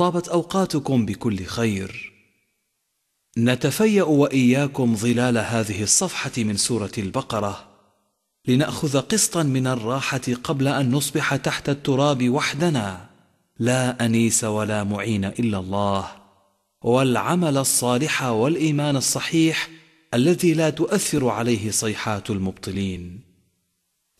طابت اوقاتكم بكل خير نتفيا واياكم ظلال هذه الصفحه من سوره البقره لناخذ قسطا من الراحه قبل ان نصبح تحت التراب وحدنا لا انيس ولا معين الا الله والعمل الصالح والايمان الصحيح الذي لا تؤثر عليه صيحات المبطلين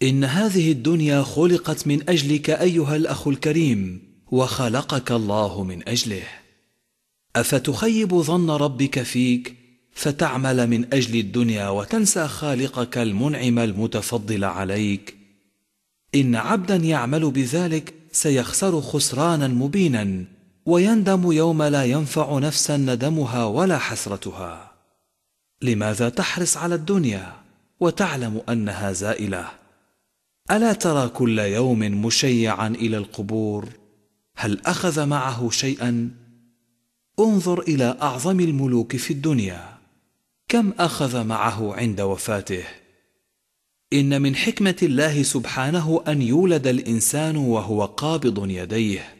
ان هذه الدنيا خلقت من اجلك ايها الاخ الكريم وخلقك الله من اجله افتخيب ظن ربك فيك فتعمل من اجل الدنيا وتنسى خالقك المنعم المتفضل عليك ان عبدا يعمل بذلك سيخسر خسرانا مبينا ويندم يوم لا ينفع نفسا ندمها ولا حسرتها لماذا تحرص على الدنيا وتعلم انها زائله الا ترى كل يوم مشيعا الى القبور هل اخذ معه شيئا انظر الى اعظم الملوك في الدنيا كم اخذ معه عند وفاته ان من حكمه الله سبحانه ان يولد الانسان وهو قابض يديه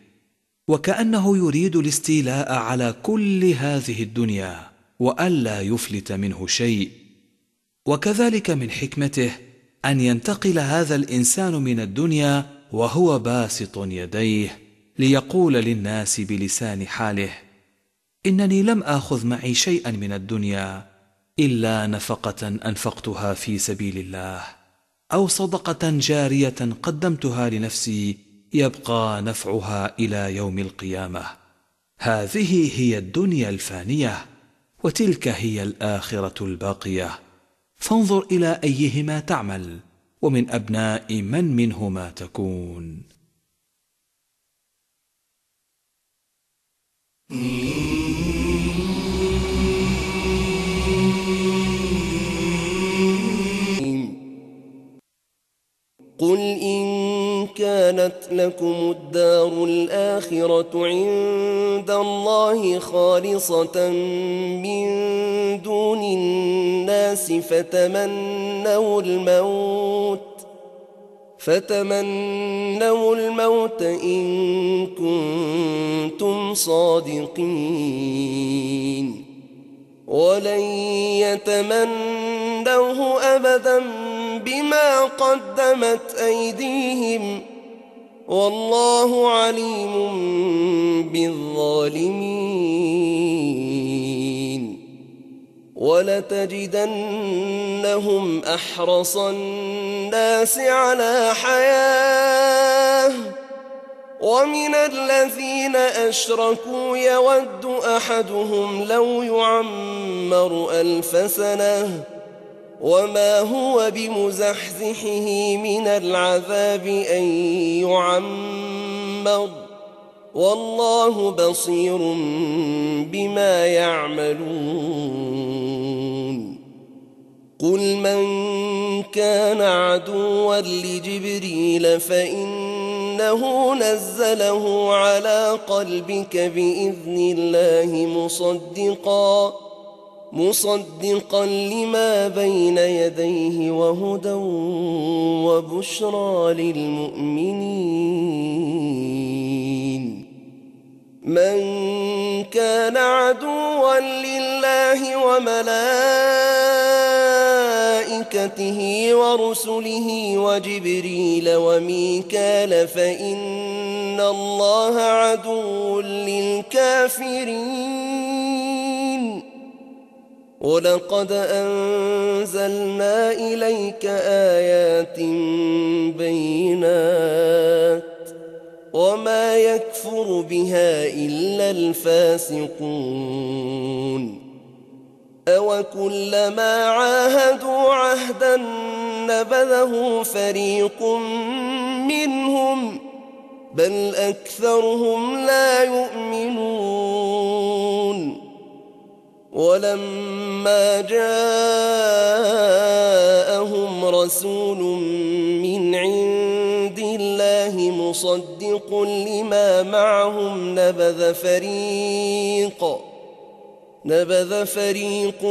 وكانه يريد الاستيلاء على كل هذه الدنيا والا يفلت منه شيء وكذلك من حكمته ان ينتقل هذا الانسان من الدنيا وهو باسط يديه ليقول للناس بلسان حاله انني لم اخذ معي شيئا من الدنيا الا نفقه انفقتها في سبيل الله او صدقه جاريه قدمتها لنفسي يبقى نفعها الى يوم القيامه هذه هي الدنيا الفانيه وتلك هي الاخره الباقيه فانظر الى ايهما تعمل ومن ابناء من منهما تكون قل إن كانت لكم الدار الآخرة عند الله خالصة من دون الناس فتمنوا الموت فتمنوا الموت إن كنتم صادقين ولن يتمنوه أبدا بما قدمت أيديهم والله عليم بالظالمين ولتجدنهم أحرصا الناس على حياه ومن الذين أشركوا يود أحدهم لو يعمر ألف سنة وما هو بمزحزحه من العذاب أن يعمر والله بصير بما يعملون قل من كان عدوا لجبريل فإنه نزله على قلبك بإذن الله مصدقا مصدقا لما بين يديه وهدى وبشرى للمؤمنين من كان عدوا لله وملائكته وملائكته ورسله وجبريل وميكال فإن الله عدو للكافرين ولقد أنزلنا إليك آيات بينات وما يكفر بها إلا الفاسقون أوكلما عاهدوا عهدا نبذه فريق منهم بل أكثرهم لا يؤمنون ولما جاءهم رسول من عند الله مصدق لما معهم نبذ فريق نبذ فريق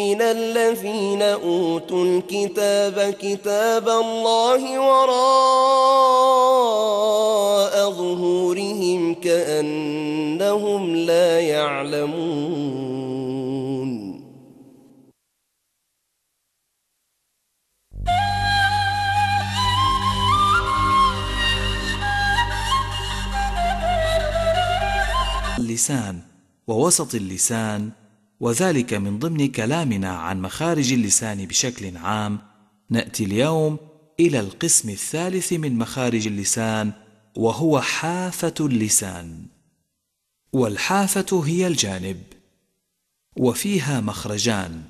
من الذين أوتوا الكتاب كتاب الله وراء ظهورهم كأنهم لا يعلمون لسان ووسط اللسان وذلك من ضمن كلامنا عن مخارج اللسان بشكل عام ناتي اليوم الى القسم الثالث من مخارج اللسان وهو حافه اللسان والحافه هي الجانب وفيها مخرجان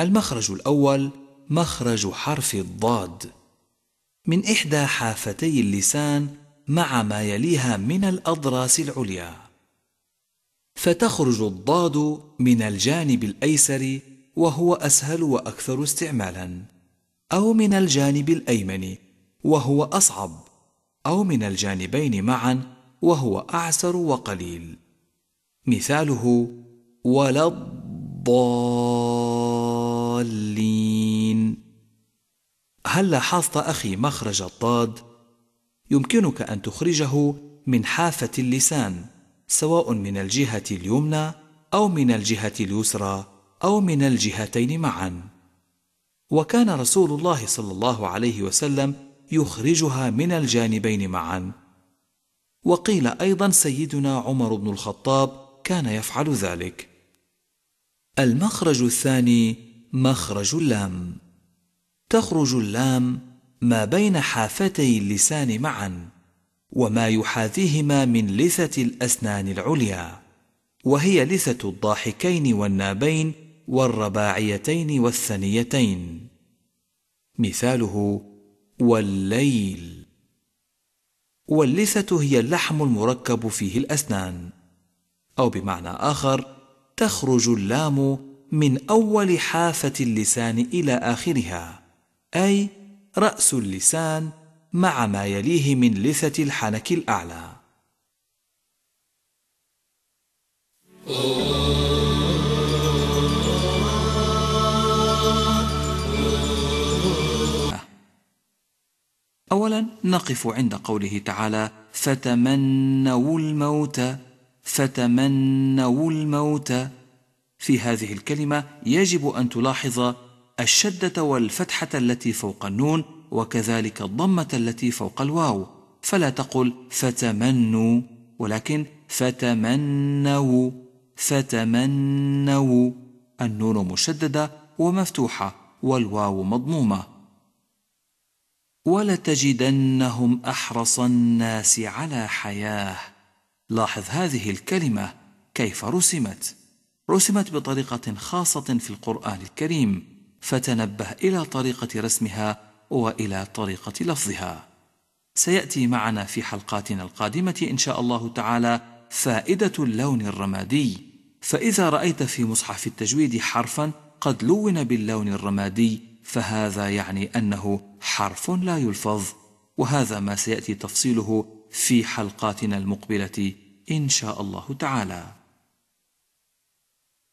المخرج الاول مخرج حرف الضاد من احدى حافتي اللسان مع ما يليها من الاضراس العليا فتخرج الضاد من الجانب الايسر وهو اسهل واكثر استعمالا او من الجانب الايمن وهو اصعب او من الجانبين معا وهو اعسر وقليل مثاله ولا الضالين هل لاحظت اخي مخرج الضاد يمكنك ان تخرجه من حافه اللسان سواء من الجهة اليمنى أو من الجهة اليسرى أو من الجهتين معا وكان رسول الله صلى الله عليه وسلم يخرجها من الجانبين معا وقيل أيضا سيدنا عمر بن الخطاب كان يفعل ذلك المخرج الثاني مخرج اللام تخرج اللام ما بين حافتي اللسان معا وما يحاذيهما من لثة الأسنان العليا وهي لثة الضاحكين والنابين والرباعيتين والثنيتين مثاله والليل واللثة هي اللحم المركب فيه الأسنان أو بمعنى آخر تخرج اللام من أول حافة اللسان إلى آخرها أي رأس اللسان مع ما يليه من لثة الحنك الأعلى أولا نقف عند قوله تعالى فتمنوا الموت فتمنوا الموت في هذه الكلمة يجب أن تلاحظ الشدة والفتحة التي فوق النون وكذلك الضمة التي فوق الواو فلا تقل فتمنوا ولكن فتمنوا فتمنوا النون مشددة ومفتوحة والواو مضمومة ولتجدنهم أحرص الناس على حياه لاحظ هذه الكلمة كيف رسمت رسمت بطريقة خاصة في القرآن الكريم فتنبه إلى طريقة رسمها والى طريقه لفظها سياتي معنا في حلقاتنا القادمه ان شاء الله تعالى فائده اللون الرمادي فاذا رايت في مصحف التجويد حرفا قد لون باللون الرمادي فهذا يعني انه حرف لا يلفظ وهذا ما سياتي تفصيله في حلقاتنا المقبله ان شاء الله تعالى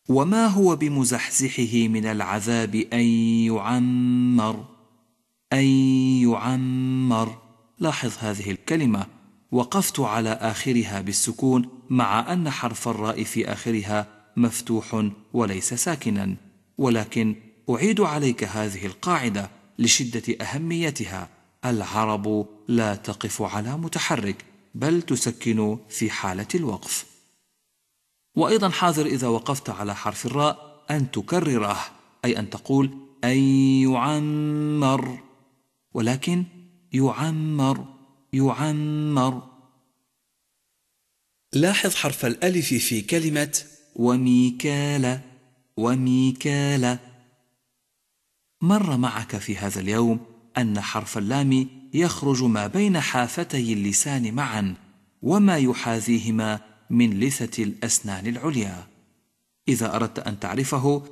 وما هو بمزحزحه من العذاب ان يعمر أن يعمر لاحظ هذه الكلمة وقفت على آخرها بالسكون مع أن حرف الراء في آخرها مفتوح وليس ساكنا ولكن أعيد عليك هذه القاعدة لشدة أهميتها العرب لا تقف على متحرك بل تسكن في حالة الوقف وأيضا حاذر إذا وقفت على حرف الراء أن تكرره أي أن تقول أن يعمر ولكن يعمر يعمر لاحظ حرف الألف في كلمة وميكال وميكال مر معك في هذا اليوم أن حرف اللام يخرج ما بين حافتي اللسان معا وما يحاذيهما من لثة الأسنان العليا إذا أردت أن تعرفه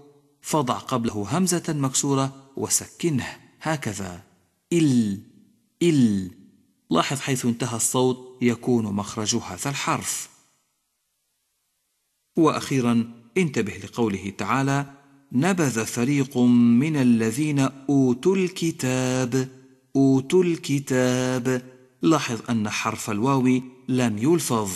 فضع قبله همزة مكسورة وسكنه هكذا إل إل لاحظ حيث انتهى الصوت يكون مخرج هذا الحرف وأخيرا انتبه لقوله تعالى نبذ فريق من الذين أوتوا الكتاب أوتوا الكتاب لاحظ أن حرف الواو لم يلفظ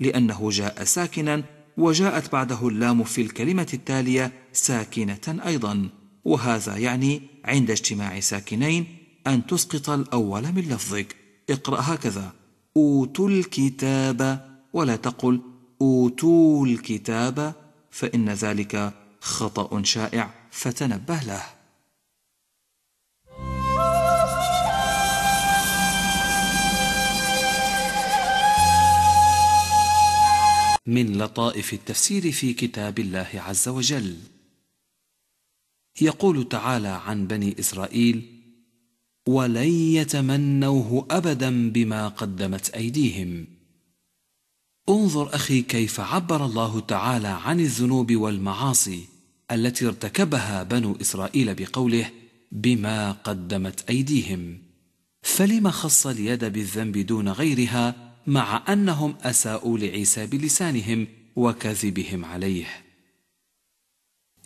لأنه جاء ساكنا وجاءت بعده اللام في الكلمة التالية ساكنة أيضا وهذا يعني عند اجتماع ساكنين أن تسقط الأول من لفظك اقرأ هكذا أوتوا الكتاب ولا تقل أوتوا الكتاب فإن ذلك خطأ شائع فتنبه له من لطائف التفسير في كتاب الله عز وجل يقول تعالى عن بني إسرائيل ولن يتمنوه أبدا بما قدمت أيديهم انظر أخي كيف عبر الله تعالى عن الذنوب والمعاصي التي ارتكبها بنو إسرائيل بقوله بما قدمت أيديهم فلما خص اليد بالذنب دون غيرها مع أنهم أساءوا لعيسى بلسانهم وكذبهم عليه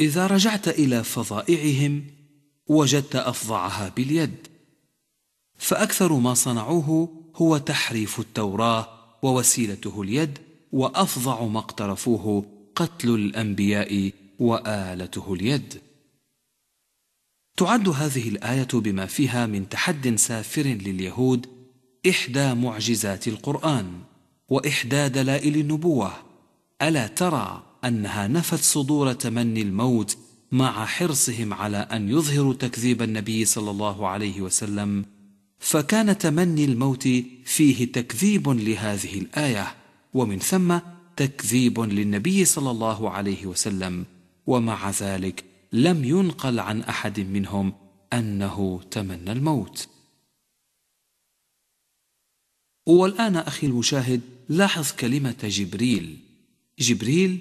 إذا رجعت إلى فظائعهم وجدت أفظعها باليد فاكثر ما صنعوه هو تحريف التوراه ووسيلته اليد وافظع ما اقترفوه قتل الانبياء والته اليد تعد هذه الايه بما فيها من تحد سافر لليهود احدى معجزات القران واحدى دلائل النبوه الا ترى انها نفت صدور تمني الموت مع حرصهم على ان يظهروا تكذيب النبي صلى الله عليه وسلم فكان تمني الموت فيه تكذيب لهذه الايه ومن ثم تكذيب للنبي صلى الله عليه وسلم ومع ذلك لم ينقل عن احد منهم انه تمنى الموت والان اخي المشاهد لاحظ كلمه جبريل جبريل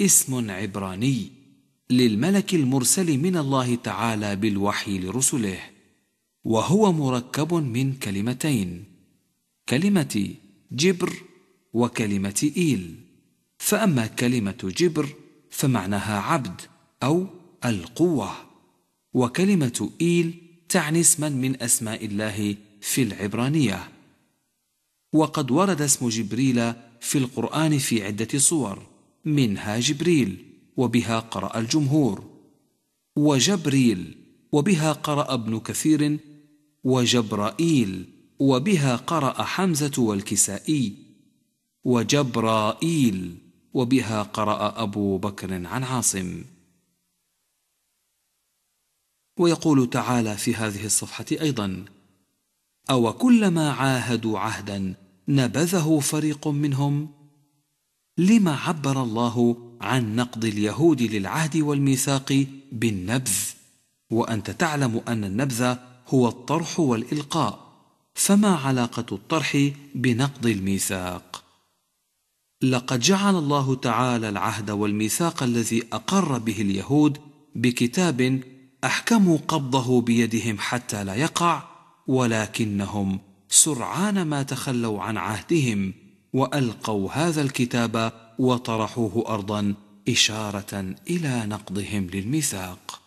اسم عبراني للملك المرسل من الله تعالى بالوحي لرسله وهو مركب من كلمتين كلمة جبر وكلمة إيل فأما كلمة جبر فمعناها عبد أو القوة وكلمة إيل تعني اسما من أسماء الله في العبرانية وقد ورد اسم جبريل في القرآن في عدة صور منها جبريل وبها قرأ الجمهور وجبريل وبها قرأ ابن كثير وجبرائيل وبها قرأ حمزة والكسائي وجبرائيل وبها قرأ أبو بكر عن عاصم ويقول تعالى في هذه الصفحة أيضا أو كلما عاهدوا عهدا نبذه فريق منهم لما عبر الله عن نقض اليهود للعهد والميثاق بالنبذ وأنت تعلم أن النبذ هو الطرح والإلقاء فما علاقة الطرح بنقض الميثاق؟ لقد جعل الله تعالى العهد والميثاق الذي أقر به اليهود بكتاب أحكموا قبضه بيدهم حتى لا يقع ولكنهم سرعان ما تخلوا عن عهدهم وألقوا هذا الكتاب وطرحوه أرضا إشارة إلى نقضهم للميثاق